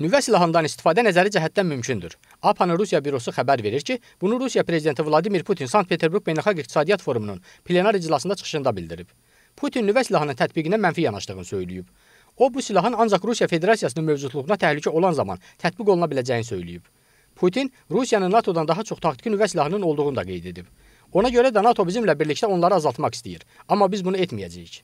Nüvə silahından istifadə nəzəri cəhətdən mümkündür. APA'nın Rusiya bürosu xəbər verir ki, bunu Rusiya prezidenti Vladimir Putin Sankt-Peterburq Beynəlxalq İqtisadiyyat Forumunun plenar iclasında çıxışında bildirib. Putin nüvə silahının tətbiqinə mənfi yanaşdığını söyləyib. O, bu silahın ancaq Rusiya Federasiyasının mövcudluğuna təhlükə olan zaman tətbiq oluna biləcəyini söyləyib. Putin Rusiyanın NATO-dan daha çox taktiki nüvə silahının olduğunu da qeyd edib. Ona görə də NATO bizimlə birlikdə onları azaltmaq istəyir, amma biz bunu etməyəcəyik.